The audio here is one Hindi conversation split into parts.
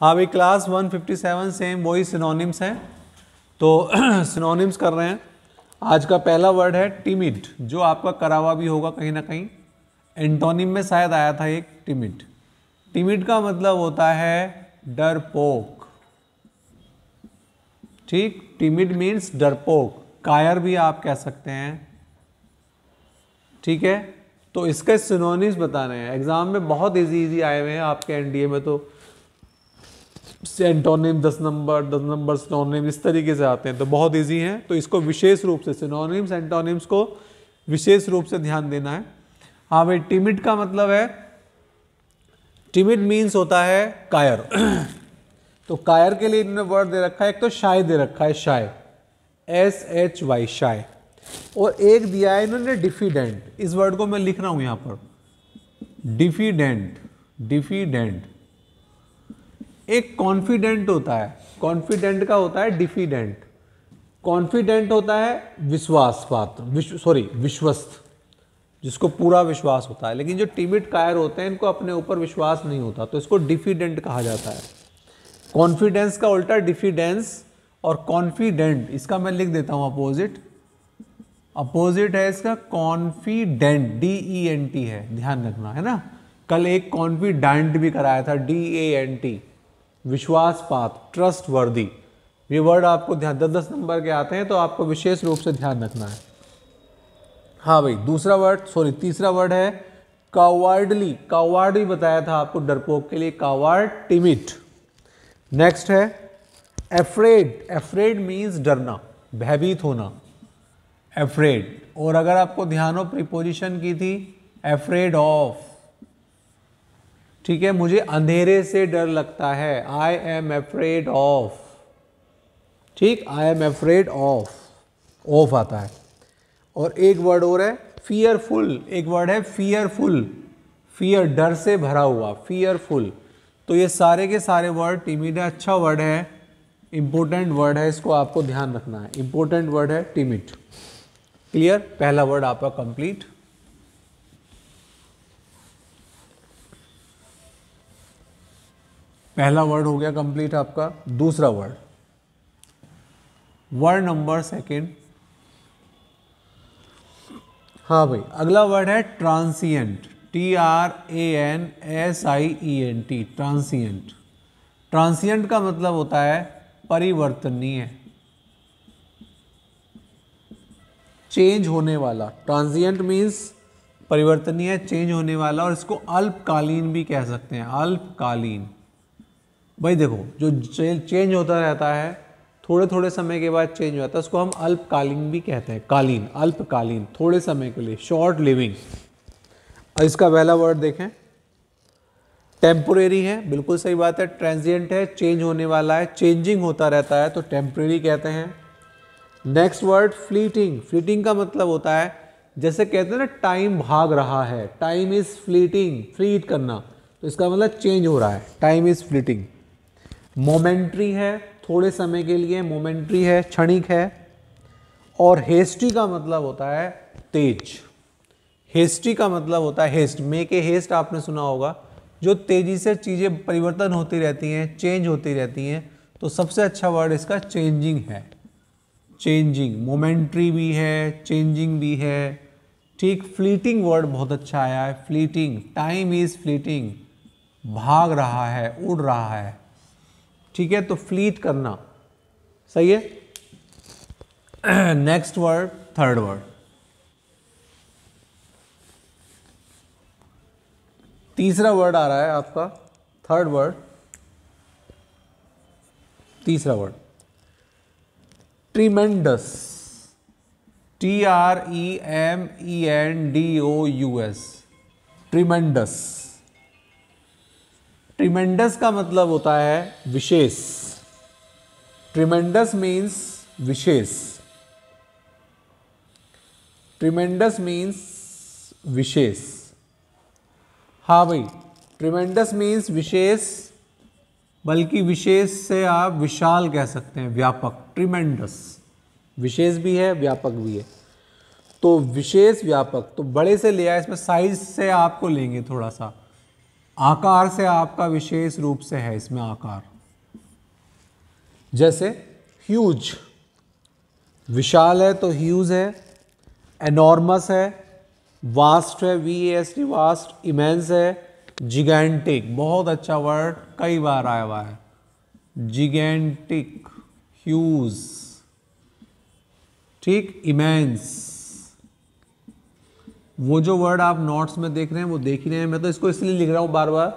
हाँ, अभी क्लास 157 सेम वही सिनोनिम्स हैं तो सिनोनिम्स कर रहे हैं आज का पहला वर्ड है टिमिट जो आपका करावा भी होगा कहीं ना कहीं एंटोनिम में शायद आया था एक टिमिट टिमिट का मतलब होता है डरपोक ठीक टिमिट मीन्स डरपोक कायर भी आप कह सकते हैं ठीक है तो इसके सिनोनिम्स बता रहे हैं एग्जाम में बहुत इजी इजी आए हुए हैं आपके एनडीए में तो एंटोनिम दस नंबर दस नंबर सिनोनिम इस तरीके से आते हैं तो बहुत ईजी हैं तो इसको विशेष रूप से सिनोनिम्स एंटोनिम्स को विशेष रूप से ध्यान देना है हाँ भाई टिमिट का मतलब है टिमिट मीन्स होता है कायर तो कायर के लिए इन्होंने वर्ड दे रखा है एक तो शाय दे रखा है shy S H Y shy और एक दिया है इन्होंने डिफिडेंट इस वर्ड को मैं लिख रहा हूँ यहाँ पर डिफिडेंट डिफिडेंट एक कॉन्फिडेंट होता है कॉन्फिडेंट का होता है डिफिडेंट कॉन्फिडेंट होता है विश्वास पात्र विश्व सॉरी विश्वस्त जिसको पूरा विश्वास होता है लेकिन जो टिमिड कायर होते हैं इनको अपने ऊपर विश्वास नहीं होता तो इसको डिफिडेंट कहा जाता है कॉन्फिडेंस का उल्टा डिफिडेंस और कॉन्फिडेंट इसका मैं लिख देता हूँ अपोजिट अपोजिट है इसका confident D E N T है ध्यान रखना है ना कल एक कॉन्फिडेंट भी कराया था डी ए एन टी विश्वास पात्र ट्रस्ट वर्दी ये वर्ड आपको ध्यान दस दस नंबर के आते हैं तो आपको विशेष रूप से ध्यान रखना है हाँ भाई दूसरा वर्ड सॉरी तीसरा वर्ड है कावार्डली कावार्ड भी बताया था आपको डरपोक के लिए कावार्ड टिमिट नेक्स्ट है एफ्रेड एफ्रेड मीन्स डरना भयभीत होना एफ्रेड और अगर आपको ध्यान हो प्रिपोजिशन की थी एफ्रेड ऑफ ठीक है मुझे अंधेरे से डर लगता है आई एम एफ्रेड ऑफ ठीक I am afraid of of आता है और एक वर्ड और है फियरफुल एक वर्ड है फियरफुल फियर डर से भरा हुआ फियरफुल तो ये सारे के सारे वर्ड टिमिड अच्छा वर्ड है इम्पोर्टेंट वर्ड है इसको आपको ध्यान रखना है इम्पोर्टेंट वर्ड है टीमिट क्लियर पहला वर्ड आपका कंप्लीट पहला वर्ड हो गया कंप्लीट आपका दूसरा वर्ड वर्ड नंबर सेकंड हाँ भाई अगला वर्ड है transient T R A N S I E N T transient transient का मतलब होता है परिवर्तनीय चेंज होने वाला ट्रांसियंट मीन्स परिवर्तनीय चेंज होने वाला और इसको अल्पकालीन भी कह सकते हैं अल्पकालीन भाई देखो जो चेंज होता रहता है थोड़े थोड़े समय के बाद चेंज हो जाता है उसको हम अल्पकालीन भी कहते हैं कालीन अल्पकालीन थोड़े समय के लिए शॉर्ट लिविंग इसका पहला वर्ड देखें टेम्प्रेरी है बिल्कुल सही बात है ट्रांजिएंट है चेंज होने वाला है चेंजिंग होता रहता है तो टेम्प्रेरी कहते हैं नेक्स्ट वर्ड फ्लीटिंग फ्लीटिंग का मतलब होता है जैसे कहते हैं ना टाइम भाग रहा है टाइम इज़ फ्लीटिंग फ्लीट करना तो इसका मतलब चेंज हो रहा है टाइम इज़ फ्लीटिंग मोमेंट्री है थोड़े समय के लिए मोमेंट्री है क्षणिक है और हेस्टी का मतलब होता है तेज हेस्टी का मतलब होता है हेस्ट मेक ए हेस्ट आपने सुना होगा जो तेज़ी से चीज़ें परिवर्तन होती रहती हैं चेंज होती रहती हैं तो सबसे अच्छा वर्ड इसका चेंजिंग है चेंजिंग मोमेंट्री भी है चेंजिंग भी है ठीक फ्लीटिंग वर्ड बहुत अच्छा आया है फ्लीटिंग टाइम इज़ फ्लीटिंग भाग रहा है उड़ रहा है ठीक है तो फ्लीट करना सही है नेक्स्ट वर्ड थर्ड वर्ड तीसरा वर्ड आ रहा है आपका थर्ड वर्ड तीसरा word tremendous T R E M E N D O U S tremendous tremendous का मतलब होता है विशेष ट्रिमेंडस मीन्स विशेष ट्रिमेंडस मीन्स विशेष हाँ भाई ट्रिमेंडस मीन्स विशेष बल्कि विशेष से आप विशाल कह सकते हैं व्यापक ट्रिमेंडस विशेष भी है व्यापक भी है तो विशेष व्यापक तो बड़े से लिया इसमें साइज से आपको लेंगे थोड़ा सा आकार से आपका विशेष रूप से है इसमें आकार जैसे ह्यूज विशाल है तो ह्यूज है एनॉर्मस है वास्ट है V S T vast immense है जिगेंटिक बहुत अच्छा वर्ड कई बार आया हुआ है जिगेंटिक ह्यूज ठीक इमेंस वो जो वर्ड आप नोट्स में देख रहे हैं वो देख ही रहे हैं मैं तो इसको इसलिए लिख रहा हूँ बार बार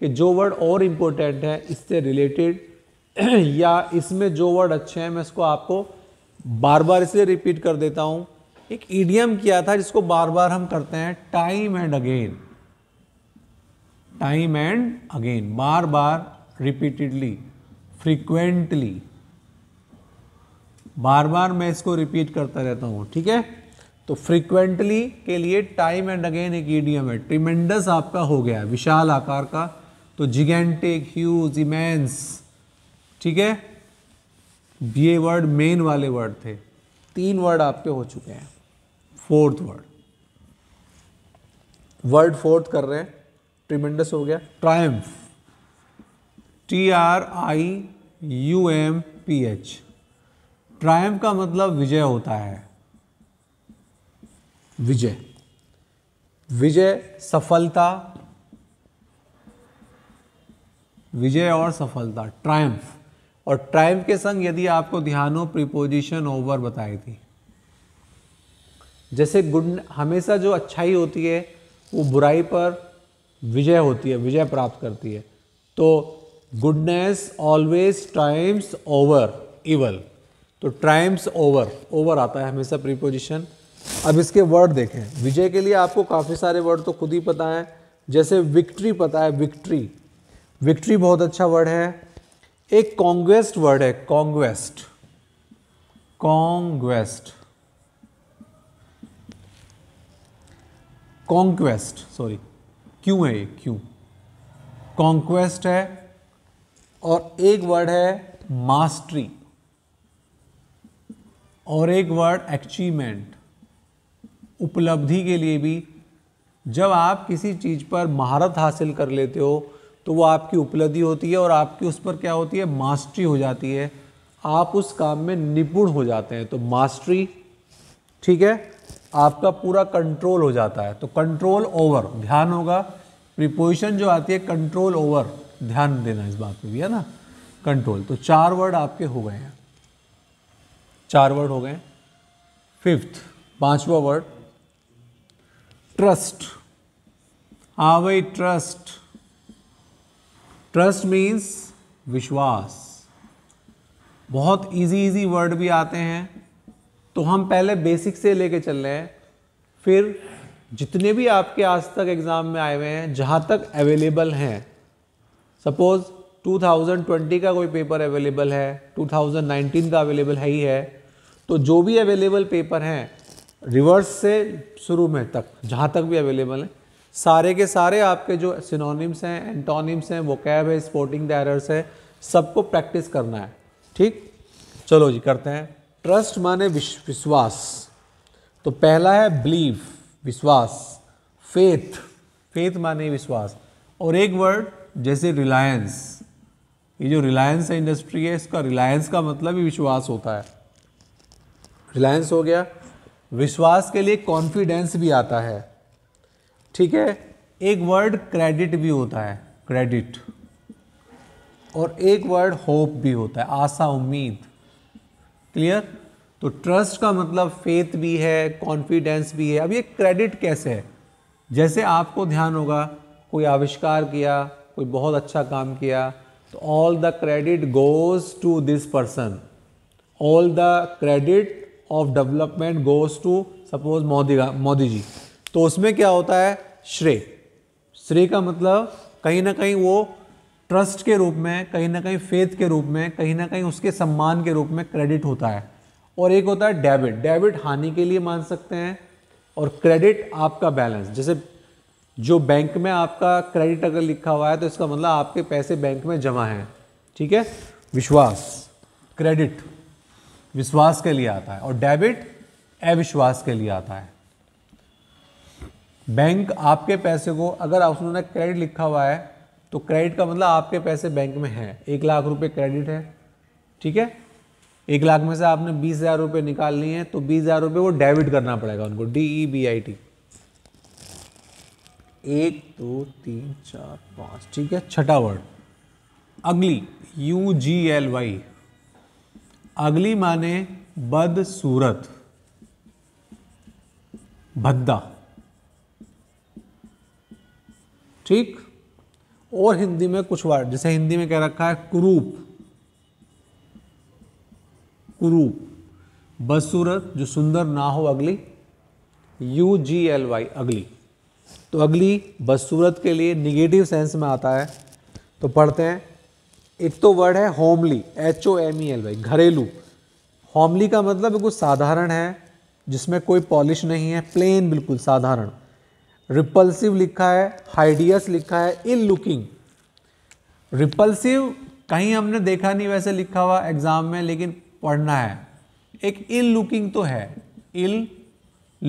कि जो वर्ड और इम्पोर्टेंट है इससे रिलेटेड या इसमें जो वर्ड अच्छे हैं मैं इसको आपको बार बार इसलिए रिपीट कर देता हूँ एक ईडियम किया था जिसको बार बार हम करते हैं time and again time and again बार बार रिपीटेडली फ्रीक्वेंटली बार बार मैं इसको रिपीट करता रहता हूँ ठीक है तो फ्रीक्वेंटली के लिए टाइम एंड अगेन एक ईडियम है ट्रिमेंडस आपका हो गया विशाल आकार का तो जिगेंटिक ह्यूज इमेंस ठीक है ये वर्ड मेन वाले वर्ड थे तीन वर्ड आपके हो चुके हैं फोर्थ वर्ड वर्ड फोर्थ कर रहे हैं ट्रिमेंडस हो गया triumph T R I U M P H triumph का मतलब विजय होता है विजय विजय सफलता विजय और सफलता ट्रायम्फ और ट्रायम्फ के संग यदि आपको ध्यान हो प्रीपोजिशन ओवर बताई थी जैसे गुड हमेशा जो अच्छाई होती है वो बुराई पर विजय होती है विजय प्राप्त करती है तो goodness always triumphs over evil तो ट्राइम्स ओवर ओवर आता है हमेशा प्रीपोजिशन अब इसके वर्ड देखें विजय के लिए आपको काफ़ी सारे वर्ड तो खुद ही पता है जैसे विक्ट्री पता है विक्ट्री विक्ट्री बहुत अच्छा वर्ड है एक कॉन्ग्वेस्ट वर्ड है कॉन्ग्वेस्ट कॉन्ग्वेस्ट कॉन्क्वेस्ट सॉरी क्यों है ये क्यों कॉन्क्वेस्ट है और एक वर्ड है मास्टरी और एक वर्ड अचीवमेंट उपलब्धि के लिए भी जब आप किसी चीज़ पर महारत हासिल कर लेते हो तो वो आपकी उपलब्धि होती है और आपकी उस पर क्या होती है मास्टरी हो जाती है आप उस काम में निपुण हो जाते हैं तो मास्टरी ठीक है आपका पूरा कंट्रोल हो जाता है तो कंट्रोल ओवर ध्यान होगा प्रिपोजिशन जो आती है कंट्रोल ओवर ध्यान देना इस बात पे भी है ना कंट्रोल तो चार वर्ड आपके हो गए हैं चार वर्ड हो गए फिफ्थ पांचवा वर्ड trust हाँ ट्रस्ट ट्रस्ट मीन्स विश्वास बहुत इजी इजी वर्ड भी आते हैं तो हम पहले बेसिक से लेके चल रहे हैं फिर जितने भी आपके आज तक एग्ज़ाम में आए हुए हैं जहाँ तक अवेलेबल हैं सपोज़ 2020 का कोई पेपर अवेलेबल है 2019 का अवेलेबल है ही है तो जो भी अवेलेबल पेपर हैं रिवर्स से शुरू में तक जहाँ तक भी अवेलेबल हैं सारे के सारे आपके जो सिनोनिम्स हैं एंटोनिम्स हैं वो कैब है स्पोर्टिंग डायरर्स है सबको प्रैक्टिस करना है ठीक चलो जी करते हैं ट्रस्ट माने विश्वास तो पहला है बिलीव विश्वास फेथ फेथ माने विश्वास और एक वर्ड जैसे रिलायंस ये जो रिलायंस है इंडस्ट्री है इसका रिलायंस का मतलब ही विश्वास होता है रिलायंस हो गया विश्वास के लिए कॉन्फिडेंस भी आता है ठीक है एक वर्ड क्रेडिट भी होता है क्रेडिट और एक वर्ड होप भी होता है आशा उम्मीद क्लियर तो ट्रस्ट का मतलब फेथ भी है कॉन्फिडेंस भी है अब ये क्रेडिट कैसे है जैसे आपको ध्यान होगा कोई आविष्कार किया कोई बहुत अच्छा काम किया तो all the credit goes to this person all the credit of development goes to suppose Modi Modi ji तो उसमें क्या होता है श्रेय श्रेय का मतलब कहीं ना कहीं वो ट्रस्ट के रूप में कहीं ना कहीं फेथ के रूप में कहीं ना कहीं उसके सम्मान के रूप में क्रेडिट होता है और एक होता है डेबिट डेबिट हानि के लिए मान सकते हैं और क्रेडिट आपका बैलेंस जैसे जो बैंक में आपका क्रेडिट अगर लिखा हुआ है तो इसका मतलब आपके पैसे बैंक में जमा हैं ठीक है विश्वास क्रेडिट विश्वास के लिए आता है और डेबिट अविश्वास के लिए आता है बैंक आपके पैसे को अगर आप उन्होंने क्रेडिट लिखा हुआ है तो क्रेडिट का मतलब आपके पैसे बैंक में है एक लाख रुपए क्रेडिट है ठीक है एक लाख में से आपने बीस हज़ार रुपये लिए है तो बीस हज़ार रुपये वो डेबिट करना पड़ेगा उनको D E B I T एक दो तीन चार पाँच ठीक है छठा वर्ड अगली यू जी एल वाई अगली माने बदसूरत भद्दा ठीक और हिंदी में कुछ वर्ड जैसे हिंदी में कह रखा है कुरूप कुरूप बदसूरत जो सुंदर ना हो अगली यू जी एल वाई अगली तो अगली बदसूरत के लिए निगेटिव सेंस में आता है तो पढ़ते हैं एक तो वर्ड है homely H O M E L Y घरेलू होमली का मतलब बिल्कुल साधारण है जिसमें कोई पॉलिश नहीं है प्लेन बिल्कुल साधारण रिपल्सिव लिखा है हाइडियस लिखा है इल लुकिंग रिपल्सिव कहीं हमने देखा नहीं वैसे लिखा हुआ एग्ज़ाम में लेकिन पढ़ना है एक इल लुकिंग तो है इल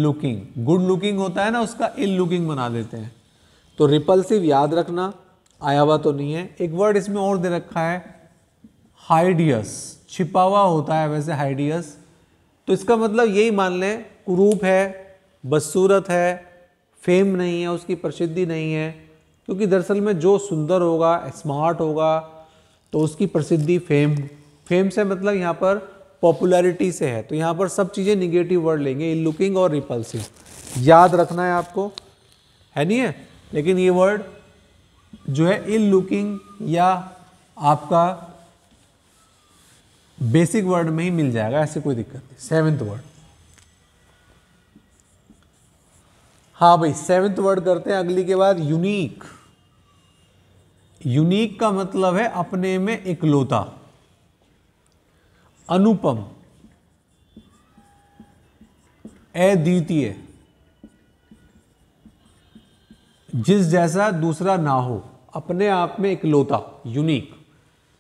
लुकिंग गुड लुकिंग होता है ना उसका इल लुकिंग बना देते हैं तो रिपल्सिव याद रखना आया हुआ तो नहीं है एक वर्ड इसमें और दे रखा है हाइडियस छिपा हुआ होता है वैसे हाइडियस तो इसका मतलब यही मान लें कुरूप है बदसूरत है फेम नहीं है उसकी प्रसिद्धि नहीं है क्योंकि दरअसल में जो सुंदर होगा स्मार्ट होगा तो उसकी प्रसिद्धि फेम फेम से मतलब यहाँ पर पॉपुलैरिटी से है तो यहाँ पर सब चीज़ें निगेटिव वर्ड लेंगे इन लुकिंग और रिपल्सिव याद रखना है आपको है नहीं है लेकिन ये वर्ड जो है इल लुकिंग या आपका बेसिक वर्ड में ही मिल जाएगा ऐसे कोई दिक्कत नहीं सेवेंथ वर्ड हाँ भाई सेवेंथ वर्ड करते हैं अगली के बाद यूनिक यूनिक का मतलब है अपने में इकलौता अनुपम अद्वितीय जिस जैसा दूसरा ना हो अपने आप में इकलौता यूनिक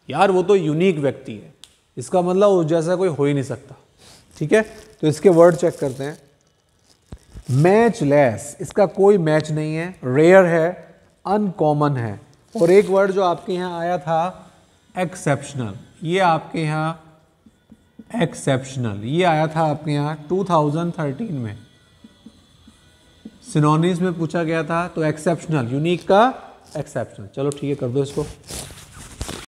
यार वो तो यूनिक व्यक्ति है इसका मतलब उस जैसा कोई हो ही नहीं सकता ठीक है तो इसके वर्ड चेक करते हैं मैच लेस इसका कोई मैच नहीं है रेयर है अनकॉमन है और एक वर्ड जो आपके यहाँ आया था एक्सेप्शनल ये आपके यहाँ एक्सेप्शनल ये आया था आपके यहाँ 2013 में सिनोनिस में पूछा गया था तो एक्सेप्शनल यूनिक का एक्सेप्शनल चलो ठीक है कर दो इसको